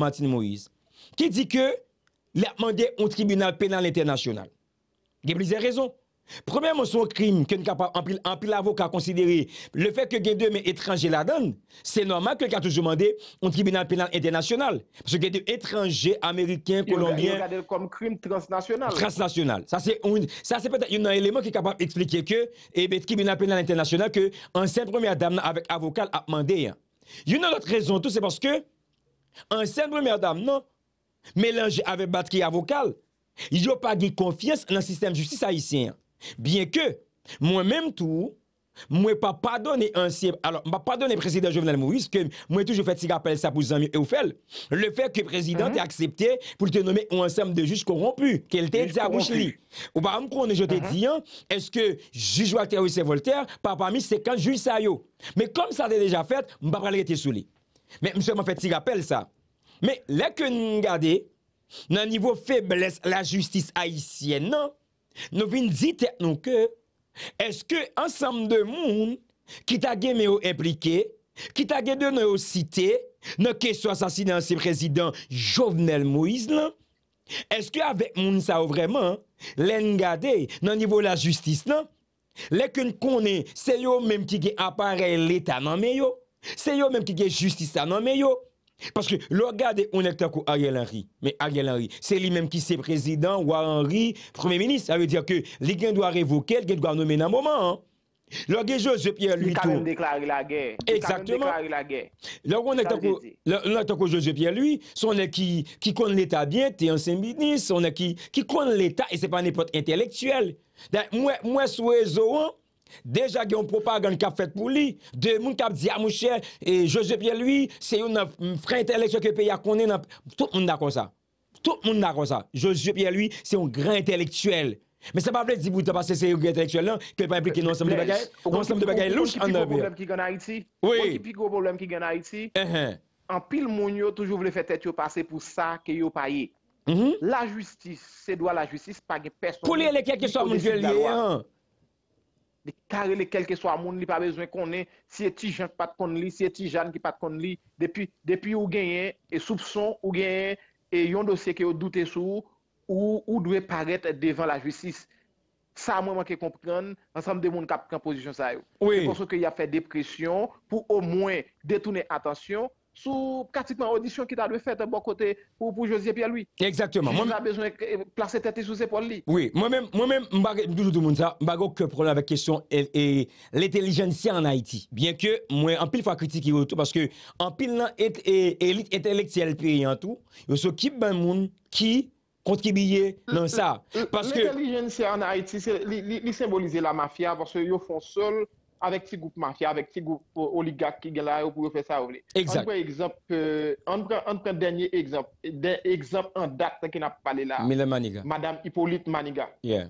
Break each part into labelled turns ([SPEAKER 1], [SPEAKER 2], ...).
[SPEAKER 1] Martin Moïse, qui dit que il a demandé un tribunal pénal international. Il y a plusieurs raisons. Premièrement, son crime que capable en pile avocat considéré, le fait que les deux étrangers la donne, c'est normal que a toujours demandé un tribunal pénal international parce que deux étrangers américains, colombiens
[SPEAKER 2] comme crime transnational. Transnational.
[SPEAKER 1] Ça c'est ça c'est peut-être un élément qui est capable d'expliquer que et eh le tribunal pénal international que ancien première dame avec avocat hein. a demandé. Une autre raison tout c'est parce que ancienne première dame, non, mélange avec batterie avocale, ils a pas de confiance dans le système de justice haïtien. Bien que, moi-même tout, moi pas pardonner ancien alors pas bah, pardonner président Jovenel Moïse que moi toujours fait si rappel ça pour amis et fait le fait que le président mm accepté pour te nommer un ensemble de juges corrompus qu'elle t'ait dit à Bouchli ou pas bah, me je te mhm. dis hein, est-ce que juge Walter et Voltaire pas parmi 50 juges ça mais comme ça a déjà fait on pas parler de sous lui Mwen mwen fèt si rapel sa. Mwen lèk mwen gade nan nivou febles la justis haisyen nan, nou vin ditek nou ke, eske ansam de moun, kitage mè ou implike, kitage dè nou ou site, nou ke sou asasinansi prezident Jovenel Moïse nan, eske avèk moun sa ou vreman, lèk mwen gade nan nivou la justis nan, lèk mwen konen se yo mèm ki ge apare lèta nan mè yo, C'est eux même qui gagnent justice Non mais eux. parce que regardez on est avec Ariel Henry, mais Ariel Henry, c'est lui-même qui c'est président ou Henry, premier ministre, ça veut dire que les gens doivent révoquer, les gens doivent nommer un moment. Hein. Georges Joseph Pierre Luito. Il a même déclaré la guerre. Exactement. on est avec Joseph Pierre lui, sont est qui, qui connaît l'État bien, t'es ancien ministre, on est qui, qui connaît l'État et c'est pas n'importe intellectuel. Moi, moi, sur réseau, hein, Deja gen yon propa gen kap fet pou li De moun kap diya ah, mou chè Et Josie Pierre Louis Se yon nan mm, fre inteleksyo ke pe ya konen Tout moun nan kon sa Josie Pierre Louis se yon gran inteleksyel Men se pa ple di bou te pase se yon gran inteleksyel nan Ke pa implike yon ansem de bekaye Ansem de bekaye louche an devir
[SPEAKER 2] Ou ki piko problem ki gen Haiti An pil moun yo toujou vle fet et yo pase Pou sa ke yo paye mm-hmm. La justis se dwa la justis Pou li elè kèk yon sa moun je lè yon De karele kel ke so a moun li pa bezwen konen si eti jan pat kon li, si eti jan ki pat kon li. Depi ou genyen, e soupson ou genyen, e yon dosye ke ou doute sou, ou dwe paret devan la jwisis. Sa mwen man ke kompren, ansanm de moun kapkan pozisyon sa yo. Ouye. Konso ke ya fe depresyon pou ou mwen detounen atansyon. sou kati kman audisyon ki ta dwe fèd pou Josie Pierre Louis.
[SPEAKER 1] Jou nan
[SPEAKER 2] bezoun plase tète sou sepon li.
[SPEAKER 1] Mwen mè mbage, mbago ke problem avè kèsyon l'intellijensi an Haiti. Bien ke mwen an pil fwa kritik yow tout parce ke an pil nan et et l'intellectuel pi an tout, yo sou kip ben moun ki kont kibye nan sa. L'intellijensi
[SPEAKER 2] an Haiti, li symbolize la mafia parce yo fò sol avec ces groupes mafias, avec ces groupes oligarques qui sont là pour faire ça. Exact. On prend exemple, euh, dernier exemple, Un exemple en date qui n'a pas parlé là. Madame Hippolyte Maniga. Yeah.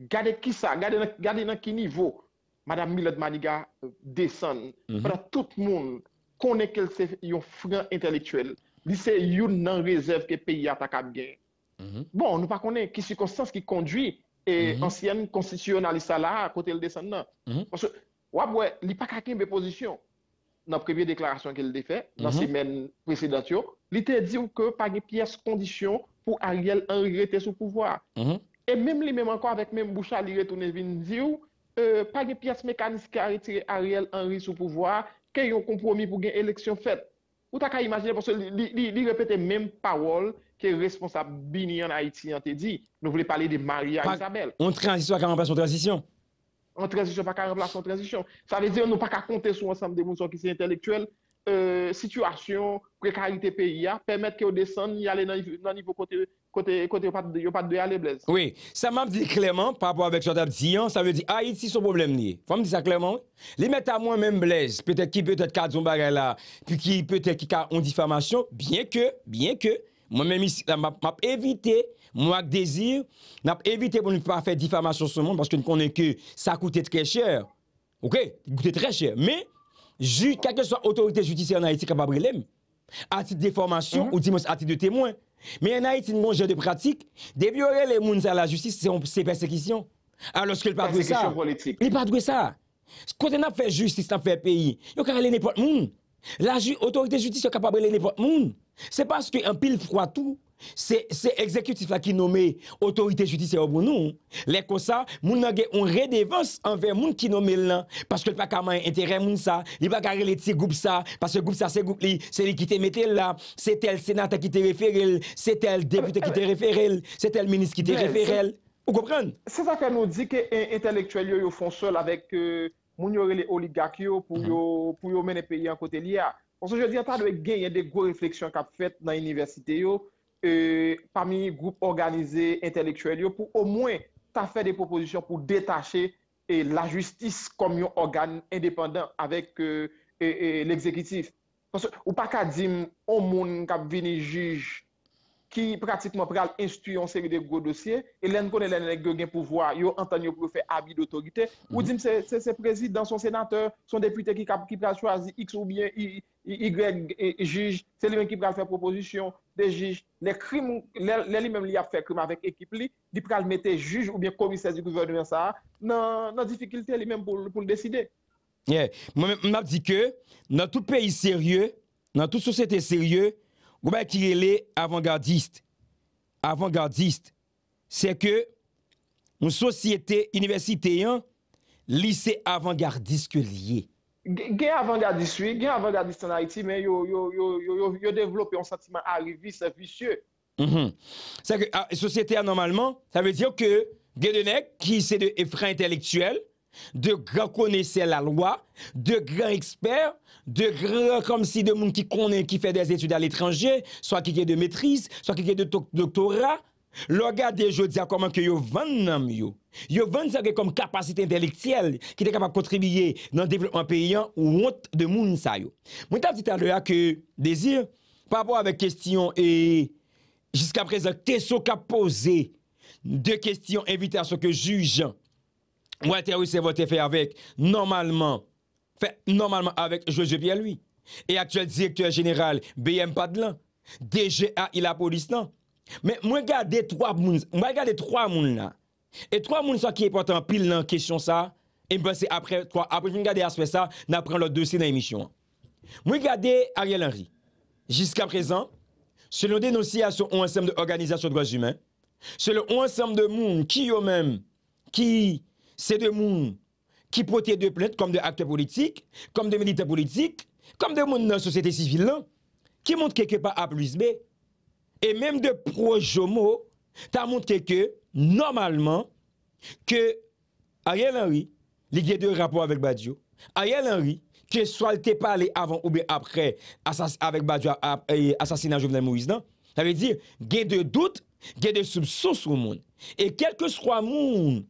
[SPEAKER 2] Gardez qui ça, gardez, gardez dans quel niveau Madame Milad Maniga euh, descend. Mhm. Tout le monde connaît qu'elle est un franc intellectuel. C'est une réserve que le pays a bien. Mhm. Bon, nous ne connaissons pas qui circonstances qui conduit et mhm. ancienne constitutionnaliste à côté le descendant. Parce que oui, il n'y a pas de position. Dans mhm. la première déclaration qu'elle a fait, dans la semaine précédente, il a dit que il n'y a pas de condition pour Ariel Henry était sous pouvoir. Mhm. Et même encore avec même bouchard, il euh, a dit que n'y avait pas de mécanisme qui ont Ariel Henry sous pouvoir, qui a eu un compromis pour une élection faite. Ou tu imaginer, imaginé, qu'il répète les mêmes paroles que le responsable Bini en Haïti a dit. Nous voulons parler de Maria Isabelle.
[SPEAKER 1] On n'a pas son transition
[SPEAKER 2] en transition, pas qu'à remplacer en transition. Ça veut dire, nous pas qu'à compter sur ensemble des mouvements qui sont intellectuels, euh, situation, précarité pays, hein, permettre qu'ils descendent, y aller dans niveau côté, côté, côté, pas pas de, aller Blaise.
[SPEAKER 1] Oui. Ça m'a dit clairement, par rapport avec ce que dit, ça veut dire, Haïti, son problème il Faut me dire ça clairement. Les mettre à moi-même blaise, peut-être qui peut-être qu'à là, puis qui peut-être qui a une diffamation, bien que, bien que, moi-même ici, m'a évité, moi, désir, n'a éviter pour ne pas faire diffamation sur le monde parce que nous connaissons que ça coûtait très cher. OK? Ça coûtait très cher. Mais, quelle que soit autorité judiciaire en Haïti capable de à titre de formation mm-hmm. ou à titre de témoin. Mais en Haïti, nous avons de pratique. Débiorer les gens à la justice, c'est persécution. Alors qu'il pas de ça. Politique. Il pas de ça. Quand on a fait justice dans le pays, il y a n'importe monde La ju autorité judiciaire est capable de n'importe monde C'est parce un pile froid tout, Se ekzekutif la ki nome Otorite judise yo bon nou Le ko sa, moun nage on redevans Anve moun ki nome l nan Paske l pa kamay entere moun sa Li bagare le ti goup sa Paske goup sa se goup li Se li ki te metel la Se tel senata ki te referel Se tel deputa ki te referel Se tel menis ki te referel Ou gopren?
[SPEAKER 2] Se sa ka nou di ke entelektuel yo yo fon sol Avèk euh, moun yore le oligak yo Pou yo mène peyi an kote li ya Onso jè di anta dwe gen yè de go refleksyon Kap fèt nan universite yo E, pami group organize intelektuel yo pou o mwen ta fè de proposisyon pou detache e, la justice komyon organ independant avèk e, l'exekitif. Ou pa kadzim o moun kap vini juj qui pratiquement pral instruit en série de gros dossiers et l'en connaît le pouvoir yo entendu pour faire habit d'autorité ou mhm. dit c'est le président son sénateur son député qui qui pral choisi X ou bien Y, juge c'est lui même qui pral faire proposition des juges les crimes les lui-même li a fait crime avec l'équipe. il pral mettre juge ou bien commissaire du gouvernement ça dans dans difficulté lui même pour le décider
[SPEAKER 1] yeah. moi m'a dit que dans tout pays sérieux dans toute société sérieuse vous qui est avant-gardiste, avant-gardiste, c'est que une société universitaire, lycée avant-gardiste que lié.
[SPEAKER 2] Gen avant-gardiste, oui, gen avant-gardiste en Haïti, mais yo, yo, yo, développé un sentiment arriviste,
[SPEAKER 1] vicieux. Mm-hmm. C'est que ah, société normalement, ça veut dire que des qui c'est de freins intellectuels, de grands connaisseurs la loi, de grands experts, de grands comme si de monde qui connaît, qui fait des études à l'étranger, soit qui est de maîtrise, soit qui est de doctorat. Regardez, je dis comment que yo vendent yo. Yo vendent comme capacité intellectuelle qui est capable de contribuer dans le développement paysan ou honte de monde sa yo. Moi t'ai dit à l'heure que désir par rapport avec question et jusqu'à présent Tesso a posé deux questions à ce que jugeant moi, tu voté fait avec, normalement, normalement avec Joseph Pierre lui. Et actuel directeur général BM Padlan, DGA il a police non. Mais moi regarder trois moun, moi regarder trois moun là. Et trois moun ça qui est important pile dans question ça. Et ben c'est après trois après je garder aspect ça, n'a prend le dossier dans l'émission. Moi regarder Ariel Henry. Jusqu'à présent, selon dénonciation un ensemble d'organisations de droits humains, selon un ensemble de moun qui eux-mêmes qui c'est des gens qui portent de plaintes comme des acteurs politiques, comme des militants politiques, comme des gens dans la société civile, hein, qui montrent quelque part A plus B. Et même de projets, tu as que, normalement, que Ariel Henry, il y a deux rapports avec Badio. Ariel Henry, que soit te parlé avant ou après avec Badio, assassinat Jovenel Moïse, Ça veut dire, il y a des doutes, il y a des soupçons sur le monde. Et quel que soit le monde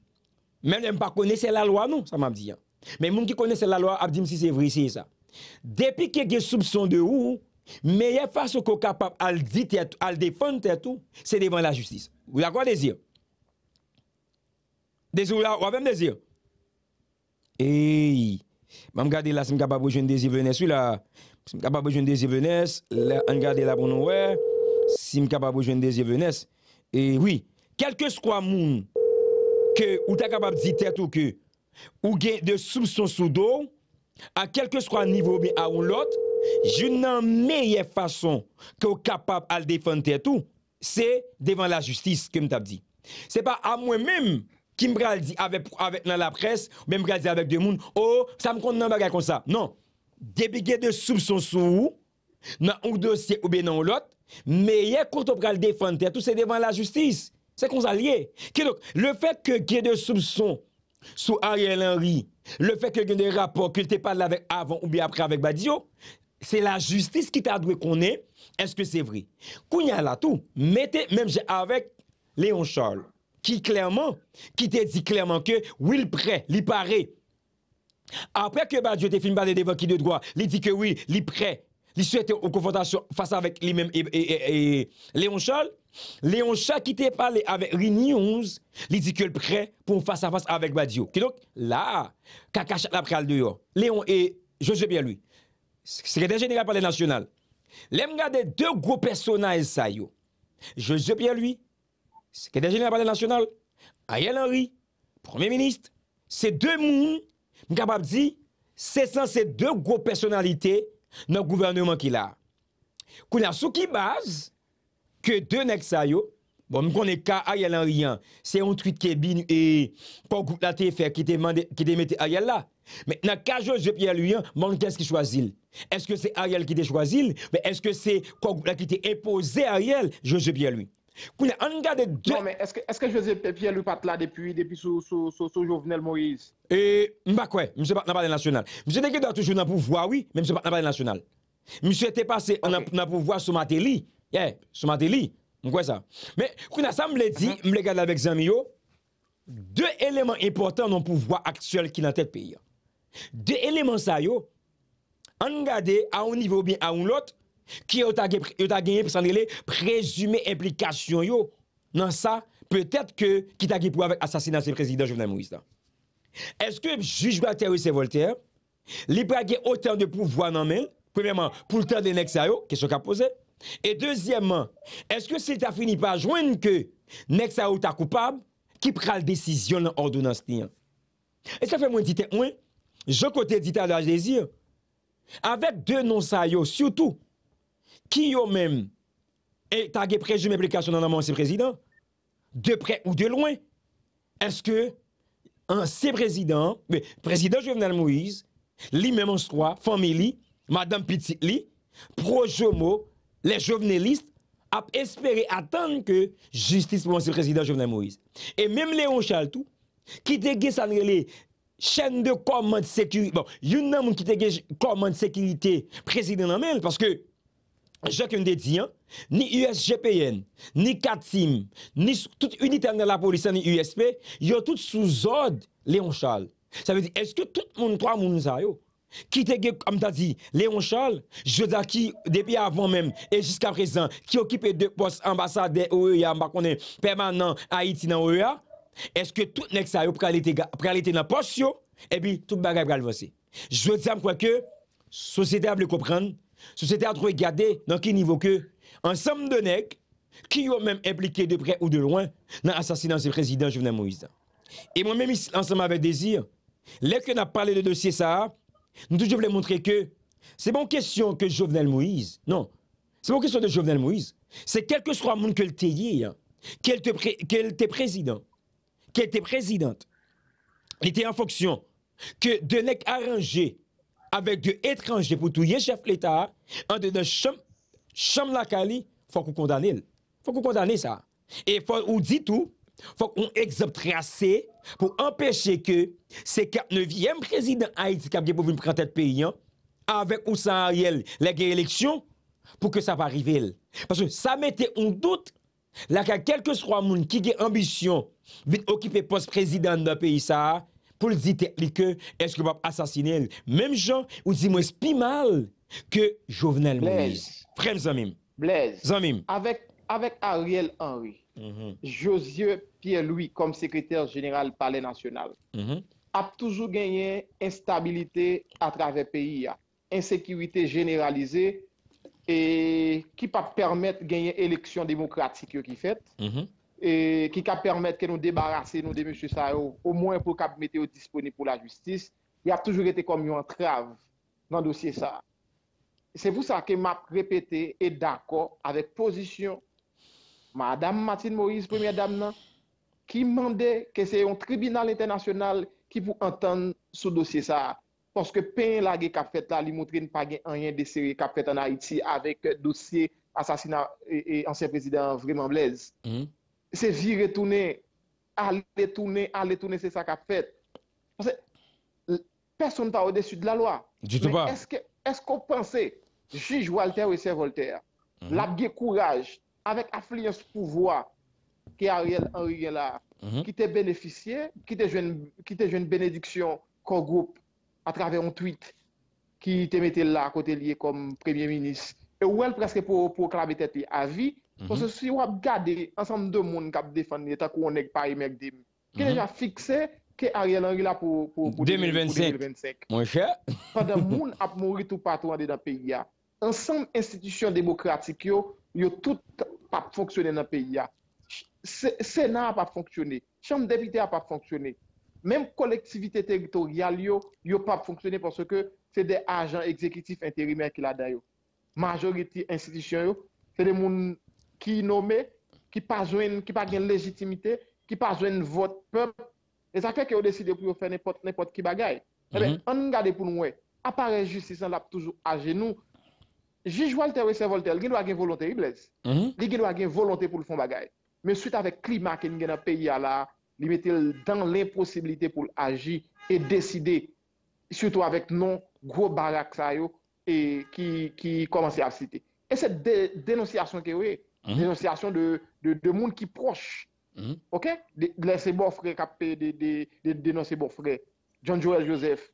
[SPEAKER 1] Men men pa kone se la lwa nou, sa mam diyan. Men moun ki kone se la lwa, ap di msi se vrisye sa. Depi ke ge soubson de ou, meye fase ko kapap al di te atou, al defon te atou, se devan la justise. Ou la kwa dezi? Dezi ou la wavèm dezi? Eyy, mam gade la sim kapap ou jen dezi vrenes. Si la, sim kapap ou jen dezi vrenes. La, an gade la bon ouè. Sim kapap ou jen dezi vrenes. E oui, kelke skwa moun, Kè ou ta kapab di tè tou kè, ou gen de soub son sou do, a kelke skwa nivou bi a ou lot, joun nan meye fason kè ou kapab al defan tè tou, se devan la justis kem ta bdi. Se pa a mwen mèm ki mbre al di avèk nan la pres, mbre al di avèk de moun, o, sa m kont nan baga kon sa. Non, debi gen de soub son sou, nan ou dosye ou bi nan ou lot, meye kout ou pral defan tè tou, se devan la justis. C'est qu'on s'allie. le fait que y ait des soupçons sur Ariel Henry, le fait que y ait des rapports qu'il t'ait parlé avec avant ou bien après avec Badio, c'est la justice qui t'a dû qu'on Est-ce est que c'est vrai? a là tout, mettez même avec Léon Charles, qui clairement, qui t'a dit clairement que oui, il prêt, il paraît. Après que Badio t'ait fini devant qui de droit, il dit que oui, il prêt, il souhaite une confrontation face avec lui-même et Léon Charles. Leon chakite pale ave Rini 11 li dikel pre pou fasa fasa ave Badiou. Kedok la kakachat la pral deyo. Leon e Joseph Bienlui. Seke denje de la pale nasyonal. Le mga de deou gwo personan el sayo. Joseph Bienlui seke denje de la pale nasyonal. Ayel Henry, premier ministre. Se deou mou mga bab di sesan se deou gwo personalite nan gouvernement ki la. Kou la sou ki baz se que deux nèg bon, yo Bon, je connaît cas Ariel Henry. Hein. C'est un tweet qui est bien et pour groupe la TF qui te mis Ariel là. Mais dans le cas de Joseph Pierre Luyan, hein, mon qu'est-ce qui choisit Est-ce que c'est Ariel qui te choisit Mais est-ce que c'est quoi qui t'a imposé Ariel, Joseph Pierre Luyan on regarde deux. Non, mais est-ce que, est que Joseph Pierre lui pas là depuis, depuis sous, sous, sous, sous Jovenel Moïse Et, je ne sais pas, je pas dans le national. Monsieur Negué toujours dans le pouvoir, oui, mais je ne pas dans le national. Monsieur était passé dans le pouvoir sur Matéli. Yè, sou ma deli, mwen kwen sa. Mwen kwen sa mhm. mwen lè di, mwen lè gade la vek zanmi yo, de elemen important nan pouvoi aktuel ki nan tel peyi yo. De elemen sa yo, an gade a ou nivou bin a ou lout, ki yo tagi yon pesan lè, prezume implikasyon yo nan sa, petèt ke ki tagi pouvek asasinansi prezident Jovna Mouista. Eske jujwa Terese Voltaire, li prage otan de pouvoi nan men, premèman pou l'tan denek sa yo, kesyon ka pose, E dezyèmman, eske se ta fini pa jwen ke nek sa ou ta koupab, ki pral desisyon an ordo nan snyan. E sa fe mwen dite mwen, jo kote dite an la jezir, avèk de non sa yo syoutou, ki yo mèm e tagè prejume plekasyon nan anman se prezidant, de pre ou de lwen, eske an se prezidant, prezidant Jouvenal Moïse, li mèm anskwa, famili, madame piti li, projomo mwen, les journalistes ont espéré attendre que justice pour le président Jovenel Moïse. Et même Léon Charles qui était ça chaîne de commande sécurité. Bon, il homme qui était commande sécurité président en parce que des dit, ni USGPN, ni Katim ni toute unité de la police, ni USP, ils ont tous sous ordre Léon Charles. Ça veut dire, est-ce que tout le monde, trois monde, qui te comme t'as dit Léon Charles je dis qui depuis avant même et jusqu'à présent qui occupait deux postes ambassadeurs OEA permanent Haïti dans OEA est-ce que tout nek ça yo pralité dans poste et eh puis tout bagage pral avancer je dis à que société a comprendre société a regarder dans quel niveau que ensemble de nèg qui ont même impliqué de près ou de loin dans l'assassinat du président Jovenel Moïse. Et moi-même, ensemble avec Désir, que n'a parlé de dossier ça, nous voulais montrer que c'est bon question que Jovenel Moïse. Non. C'est bon question de Jovenel Moïse. C'est quel que soit le monde que tu es, qu'elle était président, qu'elle était présidente, il était en fonction que de nec arrangé avec de étrangers pour tout chef de l'État, en de chambre de la Cali, faut qu'on condamne. Faut qu'on condamne ça. Et faut ou dit tout faut qu'on exemple assez pour empêcher que ce 49e président Haïti qui a bien pour venir prendre tête pays, hein, avec ou sans Ariel, les élections, pour que ça va arriver. Parce que ça mettait en doute, là, que quelqu'un quelques qui a ambition, d'occuper occuper poste président d'un pays, ça, pour dire que est-ce que va assassiner Même gens, ou dit moi, c'est plus mal que Jovenel Moïse. Frère Zamim.
[SPEAKER 2] Blaise. Zamim. Avec avec Ariel Henry, mhm. Josie Pierre-Louis comme secrétaire général palais national, mhm. a toujours gagné instabilité à travers le pays, hein. insécurité généralisée et qui pas permettre de gagner élection démocratique qui fait. Mhm. Et qui va permettre que nous débarrasser nous de M. Sao, au moins pour qu'il mette disponible pour la justice. Il a toujours été comme une entrave dans le dossier ça. C'est pour ça que m'a répété et d'accord avec position Madame Martine Maurice, première dame, qui mandait que c'est un tribunal international qui vous entendre ce dossier ça. Parce que pein la a fait là, lui ne ne pas rien de sérieux a fait en Haïti avec dossier assassinat et, ancien président vraiment Blaise. Hmm. C'est virer tourner, aller tourner, aller tourner, c'est ça qu'a fait. Parce que personne pas au-dessus de la loi. Du pas. Est-ce qu'on est pensait, juge Walter c'est Voltaire, mm. courage avec affluence pouvoir qui Ariel Henry là, mhm. qui t'a bénéficié, qui t'a joué une bénédiction qu'on groupe à travers un tweet qui t'a mis là à côté lié comme premier ministre. Et où elle presque pour proclamer tête à vie. Mhm. Parce que si on regarde ensemble de monde qui défendu l'État qu'on n'est pas mec qui ont mhm. déjà fixé que Ariel Henry là pour, 2025. Mon cher. Pendant monde a mouru tout partout dans le pays. Hein. Ensemble, institutions démocratiques, yo tout pas fonctionné dans le pays. Le Sénat n'a pas fonctionné, Chambre des députés n'a pas fonctionné. Même collectivité territoriale, yo, yo pas fonctionné parce que c'est des agents exécutifs intérimaires qui la Majorité institution, c'est des gens qui nommés, qui pas qui pas légitimité, qui pas de vote peuple. Et ça fait qu'ils ont décidé pour faire n'importe n'importe qui bagaille. Mm on pour nous, Apparaît justice, on l'a toujours à genoux, Jij walte we se walte, li geno agen volonte i blez. Mhm. Li geno agen volonte pou l'fon bagay. Men sut ave klima ken gena peyi ala, li metel dan l'imposibilite pou l'aji e deside, suto avek non, gwo bagak sa yo, ki komanse a citi. E se denosyasyon ke we, denosyasyon de moun ki proche. Mhm. Ok? De denosye bo fre, John Jouel Joseph,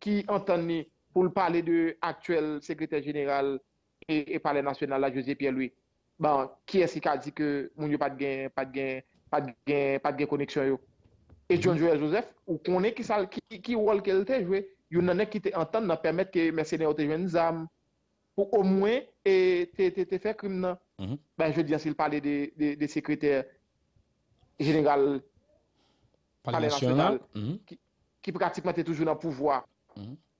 [SPEAKER 2] ki antoni pou l'pale de aktuel sekretèr general E pale nasyonal la Jose Pierre Louis. Ban, ki esi ka di ke moun yo pat gen, pat gen, pat gen, pat gen koneksyon yo. E John Joel Joseph, ou konen ki sal, ki wol ke lte jwe, yon nanen ki te antan nan permette ke mersenè ou te jwen zan. Ou o mwen, te fe krim nan. Ban, je di asil pale de sekreter general pale nasyonal, ki pratikman te toujou nan pouvoi.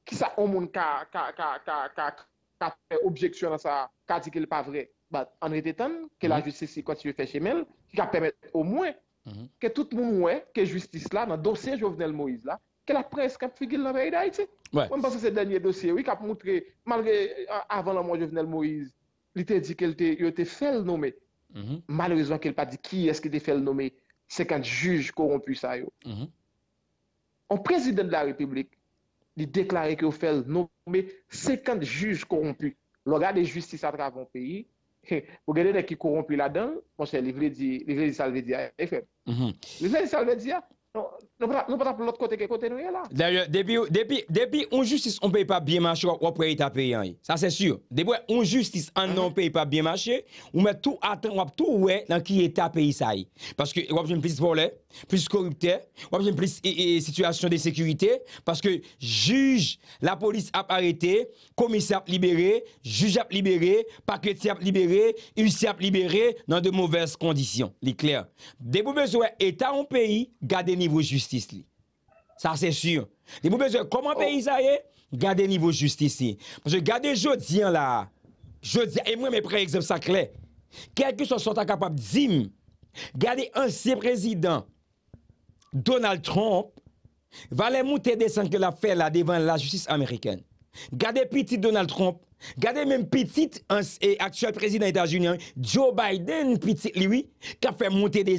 [SPEAKER 2] Ki sa o moun ka, ka, ka, ka, ka, ka. a fait objection à ça, qui dit qu'il n'est pas vrai. Bah, en réalité, que la mhm. justice continue à faire chez elle, qui va permettre au moins mhm. que tout le monde voit que justice là, dans le dossier Jovenel Moïse là, que la presse qui a fait la vérité d'Haïti. Même parce que c'est le dernier dossier, oui, qui a montré, malgré euh, avant la mort de Jovenel Moïse, il a dit qu'il était fait le nommer. Mhm. Malheureusement, qu'il n'a pas dit qui est-ce qui était fait le nommer. C'est quand juge corrompu ça. En président de la République, il deklare ki ou fel nommer 50 juj corrompus. Lo gade justice a travon peyi, pou gade de ki qui la là dedans. li vle di veut dire, a, Li vle
[SPEAKER 1] mm-hmm.
[SPEAKER 2] di salve nous pas l'autre côté que côté nous là.
[SPEAKER 1] D'ailleurs, depuis on justice, on paye pas bien marcher, on paye ta paye. Hein. Ça c'est sûr. Depuis on justice, en non paye pas bien marché on met tout attend tout ouais dans qui est à paye ça. Hein. Parce que on a plus voler, plus corrupteur, on plus situation de sécurité. Parce que juge, la police a arrêté, commissaire a libéré, juge a libéré, parquetier a libéré, huissier a libéré dans de mauvaises conditions. C'est clair. Depuis besoin, état en pays, gardez niveau justice Ça c'est sûr. Les vous besoin comment oh. pays ça y est garder niveau justice li. Parce que garder jodi là. dis et moi mes prends exemple ça clair. Quel que soit sont capable d'im garder ancien président Donald Trump va les monter descendre que l'a fait là devant la justice américaine. Gardez petit Donald Trump Gardez même petit actuel président des États-Unis, Joe Biden, petit lui, qui a fait monter des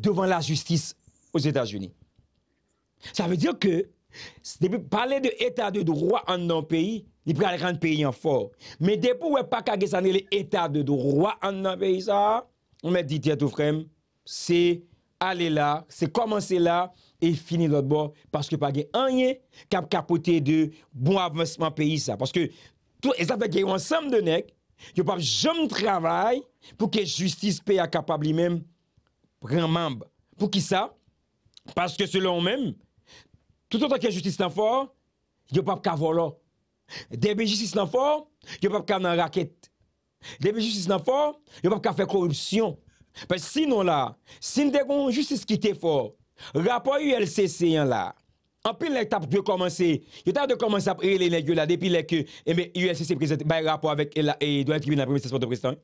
[SPEAKER 1] devant la justice aux États-Unis. Ça veut dire que, depuis parler de état de droit en un pays, il peut rendre pays en fort. Mais depuis qu'on pas qu'à l'état de droit en un pays, ça, on met dit, tout frère, c'est aller là, c'est commencer là et finir l'autre bord parce que pas rien cap capoter de bon avancement pays ça parce que tout et ça fait qu'il y a un ensemble de nèg pas jamais travail pour que justice soit capable lui-même prendre membre. Pour qui ça Paske selon men, tout an tanke justice nan fò, yo pap ka volò. Debe justice nan fò, yo pap ka nan rakèt. Debe justice nan fò, yo pap ka fè korupsyon. Paske sinon la, sin eh, dekoun justice ki te fò, rapò ULCC yan la, anpil lèk tab pou pou yo komanse, yo tab pou yo komanse ap re lèk lèk yo la, depi lèk ULCC bay rapò avèk, e do la tribi nan premise sporto prezident.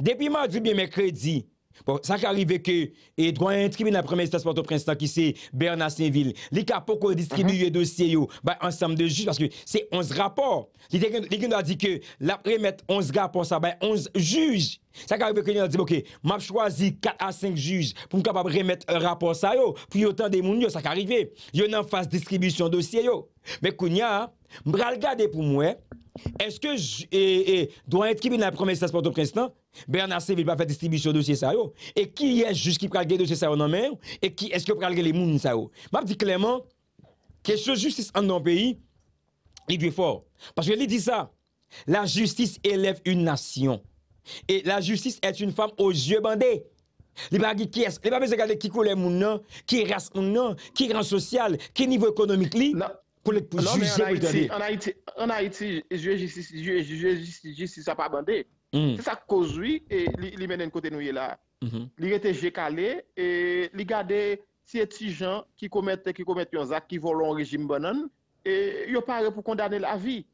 [SPEAKER 1] Depi mèrdi ou mèrdi, mèrdi, mèrdi, mèrdi, mèrdi, mèrdi, mèrdi, mèrdi, mèrdi, mèrdi, mèrdi, mèrdi, mèrdi, mèr Bon, sa ka rive ke, e dwa intribu nan premè stasporto prensitan ki se, Bernat Saint-Ville, li ka poko distribu yon mhm. dosye yo, bay ansam de juj, parce ke se 11 rapor. Li gen do a di ke, la premè 11 rapor sa, bay 11 juj. Sa ka rive ke, li gen do a di, ok, m ap chwazi 4 a 5 juj, pou m kapap remèt rapor sa yo, pou yon tan de moun yo, sa ka rive. Yon nan fase distribusyon dosye yo. Men kounya, m bral gade pou mwen, eske j, e, e, dwa intribu nan premè stasporto prensitan, Bernard Seville va faire distribution de dossier ça Et qui est juste qui prend le dossier ça en main et qui est-ce que prend les moun ça yo. M'a dit clairement que question justice en un pays il est fort parce que il dit ça la justice élève une nation et la justice est une femme aux yeux bandés. Il pas qui est, il pas besoin regarder qui couleur moun nan, qui race moun nan, qui rang social, qui niveau économique li. Pour, pour non, juger, mais en, Haïti, en Haïti,
[SPEAKER 2] justice, justice, justice, ça pas bandé. Mm. Sa kozwi li menen kote nou ye la. Li rete jek ale, li gade si eti jan ki komette yon zak ki volon rejim banan, yo pare pou kondane la vi.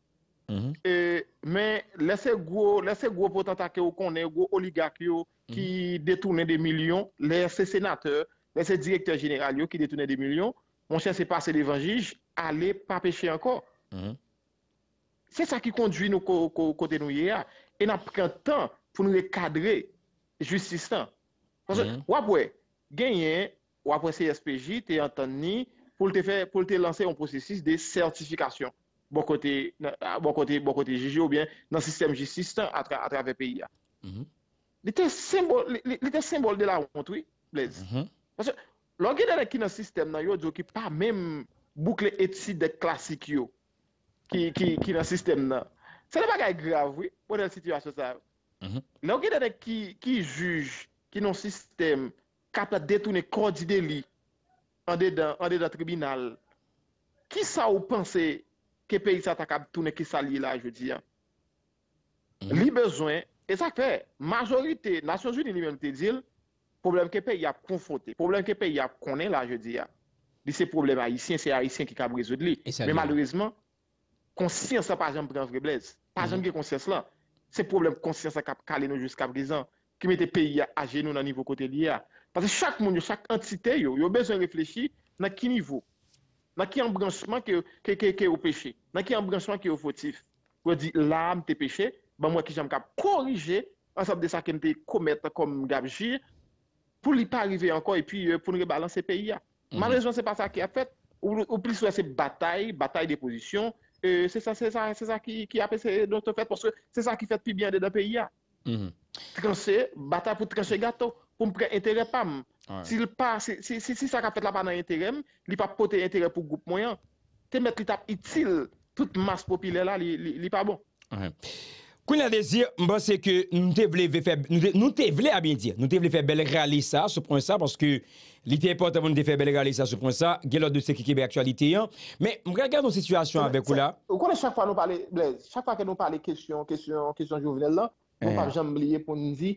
[SPEAKER 2] Men lese gwo pot atake yo konen, gwo oligak yo ki detounen de milyon, lese senateur, lese direktor general yo ki detounen de milyon, monsen se pase devanjij, ale pa peche anko. Se sa ki kondwi nou kote nou ye a, e nan prentan pou nou le kadre justistan. Wap we, genyen, wap we se SPJ, te yantan ni pou te lanse yon prosesis de sertifikasyon bo kote GG ou bien nan sistem justistan atrave peyi a. Mm-hmm. Li te simbol li te simbol de la ontoui, plez. Lò genen ki nan sistem nan yo, ki pa menm boukle etsi de klasik yo. Ki nan sistem nan. Se de bagay grav, wè? Wè nan situasyon sa? Mhm. Nan wè dene ki juj ki nan sistem kap la detounen kò di deli an dedan tribinal. Ki sa ou panse kepe yi sa takab tounen ki sa li la, je di ya? Mhm. Li bezwen, e sa fè, majorite, nasyon ju di li menite dil, problem kepe yi ap konfote. Problem kepe yi ap konen la, je di ya. Di se problem haisyen, se haisyen ki kab rezo di e li. Mais malouizman, conscience n'a pas jamais pris vraie blesse. Pas jamais mm. conscience là. C'est problème conscience qui a calé nous jusqu'à présent, qui met le pays à genoux dans le niveau côté lié. Parce que chaque monde, chaque entité, il a besoin de réfléchir dans quel niveau, dans quel embranchement que que au péché, dans quel embranchement qui est fautif. On dit l'âme t'es péché, ben moi qui j'aime corriger ensemble de ça qu'on t'es commettre comme gabji pour ne pas arriver encore et puis euh, pour nous rebalancer pays. Mhm. Malheureusement, n'est pas ça qui a fait. Ou, plus, c'est bataille, bataille des positions, c'est ça, c'est ça, c'est ça qui, qui a notre fête, parce que c'est ça qui fait plus bien de la pays. Mm -hmm. Trancher, bata pour trancher gâteau, pour me prendre intérêt pas. Si ouais. ça a fait la part dans il n'y a pas porter intérêt pour le groupe moyen. Tu mettre l'étape utile, toute masse populaire là, il n'y pas bon.
[SPEAKER 1] Koun la de zi, mba se ke nou te vle ve fe... Nou te vle a bin dir. Nou te vle fe bel reali sa, se pon sa, paske li te epote avon te fe bel reali sa, se pon sa, gelo de se ki kibe aktualite yon. Men, mga gade nou situasyon avek ou la?
[SPEAKER 2] Ou konen chak fwa nou pale, blè, chak fwa ke nou pale kesyon, kesyon, kesyon jouvnel la, eh. nou pa jamb liye pon ni zi,